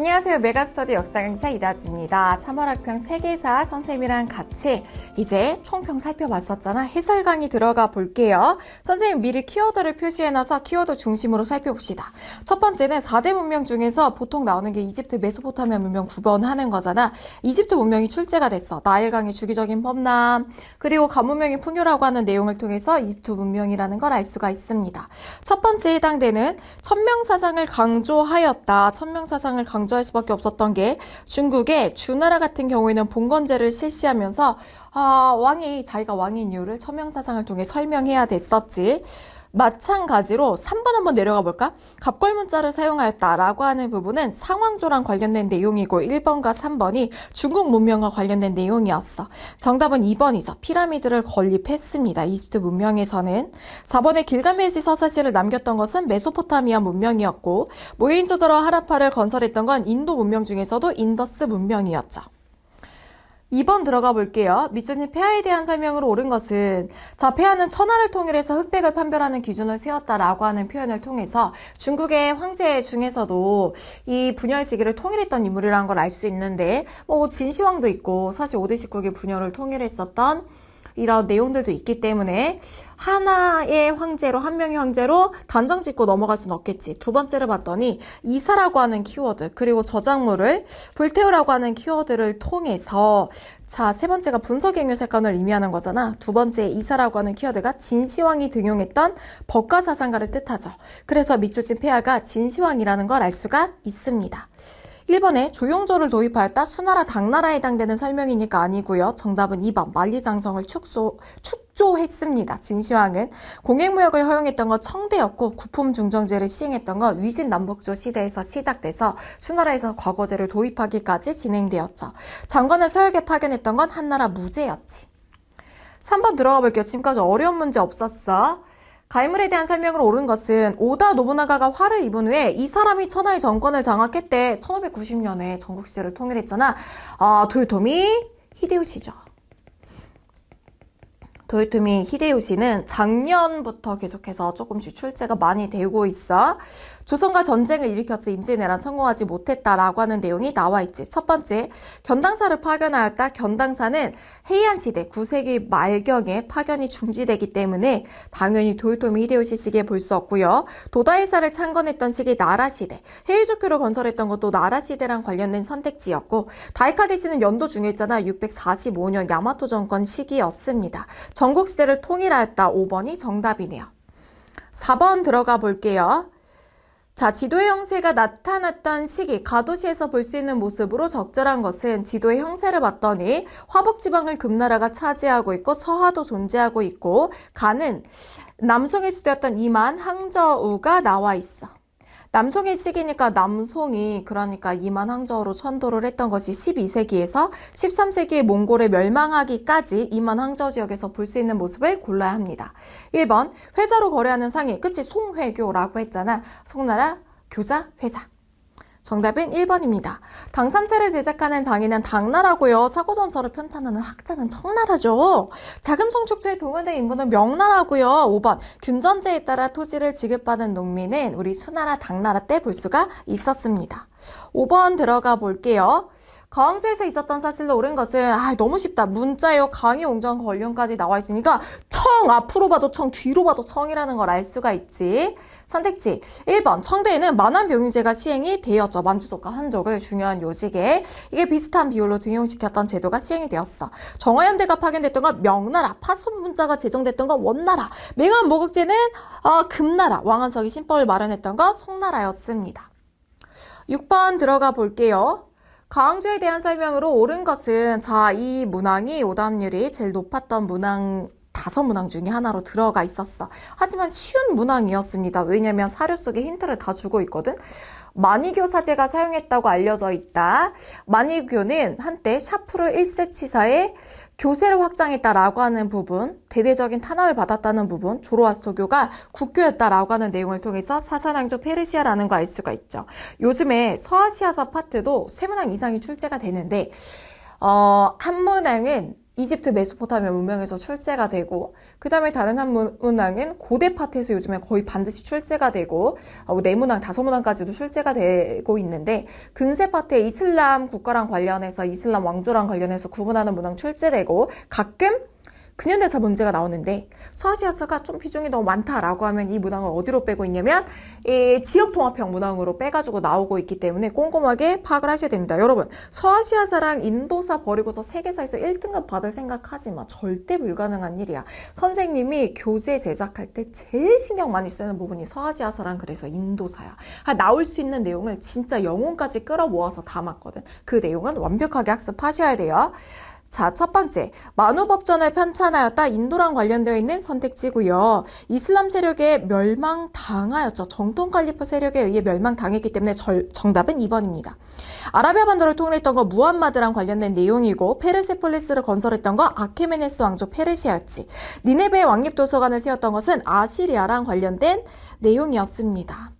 안녕하세요. 메가스터디 역사 강사 이다지입니다. 3월 학평 세계사 선생님이랑 같이 이제 총평 살펴봤었잖아. 해설 강의 들어가 볼게요. 선생님 미리 키워드를 표시해놔서 키워드 중심으로 살펴봅시다. 첫 번째는 4대 문명 중에서 보통 나오는 게 이집트 메소포타미아 문명 9번 하는 거잖아. 이집트 문명이 출제가 됐어. 나일강의 주기적인 범람 그리고 가문명이 풍요라고 하는 내용을 통해서 이집트 문명이라는 걸 알 수가 있습니다. 첫 번째 해당되는 천명사상을 강조하였다. 천명사상을 강조 범죄할 수밖에 없었던 게 중국의 주나라 같은 경우에는 봉건제를 실시하면서 아, 왕이 자기가 왕인 이유를 천명사상을 통해 설명해야 됐었지. 마찬가지로 3번 한번 내려가 볼까? 갑골문자를 사용하였다라고 하는 부분은 상황조랑 관련된 내용이고 1번과 3번이 중국 문명과 관련된 내용이었어. 정답은 2번이죠. 피라미드를 건립했습니다. 이집트 문명에서는 4번의 길가메시 서사시를 남겼던 것은 메소포타미아 문명이었고 모인조더러 하라파를 건설했던 건 인도 문명 중에서도 인더스 문명이었죠. 2번 들어가 볼게요. 미주님 폐하에 대한 설명으로 옳은 것은 자 폐하는 천하를 통일해서 흑백을 판별하는 기준을 세웠다라고 하는 표현을 통해서 중국의 황제 중에서도 이 분열 시기를 통일했던 인물이라는 걸 알 수 있는데 뭐 그 진시황도 있고 사실 오대식국의 분열을 통일했었던 이런 내용들도 있기 때문에 하나의 황제로 한 명의 황제로 단정 짓고 넘어갈 수는 없겠지. 두 번째를 봤더니 이사라고 하는 키워드 그리고 저작물을 불태우라고 하는 키워드를 통해서 자 세 번째가 분석행위 세관을 의미하는 거잖아. 두 번째 이사라고 하는 키워드가 진시황이 등용했던 법과 사상가를 뜻하죠. 그래서 미추진 폐하가 진시황이라는 걸 알 수가 있습니다. 1번에 조용조를 도입하였다 수나라 당나라에 해당되는 설명이니까 아니고요. 정답은 2번 만리장성을 축소, 축조했습니다. 진시황은 공행무역을 허용했던 건 청대였고 구품 중정제를 시행했던 건 위신 남북조 시대에서 시작돼서 수나라에서 과거제를 도입하기까지 진행되었죠. 장관을 서역에 파견했던 건 한나라 무제였지. 3번 들어가 볼게요. 지금까지 어려운 문제 없었어. 갈이물에 대한 설명으로 옳은 것은 오다 노부나가가 화를 입은 후에 이 사람이 천하의 정권을 장악했대 1590년에 전국시대를 통일했잖아. 아, 도요토미 히데요시죠. 도요토미 히데요시는 작년부터 계속해서 조금씩 출제가 많이 되고 있어 조선과 전쟁을 일으켜지 임진왜란 성공하지 못했다라고 하는 내용이 나와 있지. 첫 번째, 견당사를 파견하였다. 견당사는 해이안시대 9세기 말경에 파견이 중지되기 때문에 당연히 도요토미 히데요시 시기에 볼 수 없고요. 도다이사를 창건했던 시기 나라시대, 헤이조쿄로 건설했던 것도 나라시대랑 관련된 선택지였고 다이카데시는 연도 중에있잖아 645년 야마토 정권 시기였습니다. 전국 시대를 통일하였다. 5번이 정답이네요. 4번 들어가 볼게요. 자, 지도의 형세가 나타났던 시기, 가도시에서 볼 수 있는 모습으로 적절한 것은 지도의 형세를 봤더니 화북지방을 금나라가 차지하고 있고 서하도 존재하고 있고 가는 남성의 수도였던 이만 항저우가 나와 있어. 남송의 시기니까 남송이 그러니까 이만항저로 천도를 했던 것이 12세기에서 13세기의 몽골의 멸망하기까지 이만항저 지역에서 볼 수 있는 모습을 골라야 합니다. 1번 회자로 거래하는 상이 끝이 송회교라고 했잖아. 송나라 교자 회자. 정답은 1번입니다. 당삼채를 제작하는 장인은 당나라고요. 사고전설을 편찬하는 학자는 청나라죠. 자금성축제에 동원된 인물는 명나라고요. 5번 균전제에 따라 토지를 지급받은 농민은 우리 수나라 당나라 때 볼 수가 있었습니다. 5번 들어가 볼게요. 강제에서 있었던 사실로 옳은 것은 아, 너무 쉽다. 문자예요. 강의 옹정 권련까지 나와 있으니까 청 앞으로 봐도 청 뒤로 봐도 청이라는 걸 알 수가 있지. 선택지 1번 청대에는 만한 병유제가 시행이 되었죠. 만주족과 한족을 중요한 요직에 이게 비슷한 비율로 등용시켰던 제도가 시행이 되었어. 정화연대가 파견됐던 건 명나라, 파손문자가 제정됐던 건 원나라, 맹한모국제는 어, 금나라, 왕한석이 신법을 마련했던 건 송나라였습니다. 6번 들어가 볼게요. 가왕주에 대한 설명으로 옳은 것은 자, 이 문항이 오답률이 제일 높았던 문항 다섯 문항 중에 하나로 들어가 있었어. 하지만 쉬운 문항이었습니다. 왜냐면 사료 속에 힌트를 다 주고 있거든. 만이교 사제가 사용했다고 알려져 있다. 만이교는 한때 샤프르 1세 치사의 교세를 확장했다라고 하는 부분, 대대적인 탄압을 받았다는 부분, 조로아스토교가 국교였다라고 하는 내용을 통해서 사산왕조 페르시아라는 걸 알 수가 있죠. 요즘에 서아시아사 파트도 세 문항 이상이 출제가 되는데 어, 한 문항은 이집트 메소포타미아 문명에서 출제가 되고 그 다음에 다른 한 문항은 고대 파트에서 요즘에 거의 반드시 출제가 되고 어, 네 문항 다섯 문항까지도 출제가 되고 있는데 근세 파트에 이슬람 국가랑 관련해서 이슬람 왕조랑 관련해서 구분하는 문항 출제되고 가끔 근현대사 문제가 나오는데 서아시아사가 좀 비중이 너무 많다라고 하면 이 문항을 어디로 빼고 있냐면 이 지역 통합형 문항으로 빼가지고 나오고 있기 때문에 꼼꼼하게 파악을 하셔야 됩니다. 여러분 서아시아사랑 인도사 버리고서 세계사에서 1등급 받을 생각하지 마. 절대 불가능한 일이야. 선생님이 교재 제작할 때 제일 신경 많이 쓰는 부분이 서아시아사랑 그래서 인도사야. 아, 나올 수 있는 내용을 진짜 영혼까지 끌어모아서 담았거든. 그 내용은 완벽하게 학습하셔야 돼요. 자, 첫 번째, 만우법전을 편찬하였다 인도랑 관련되어 있는 선택지고요. 이슬람 세력에 멸망당하였죠. 정통 칼리프 세력에 의해 멸망당했기 때문에 절, 정답은 2번입니다. 아라비아 반도를 통일했던 거 무함마드랑 관련된 내용이고 페르세폴리스를 건설했던 거 아케메네스 왕조 페르시아였지. 니네베의 왕립 도서관을 세웠던 것은 아시리아랑 관련된 내용이었습니다.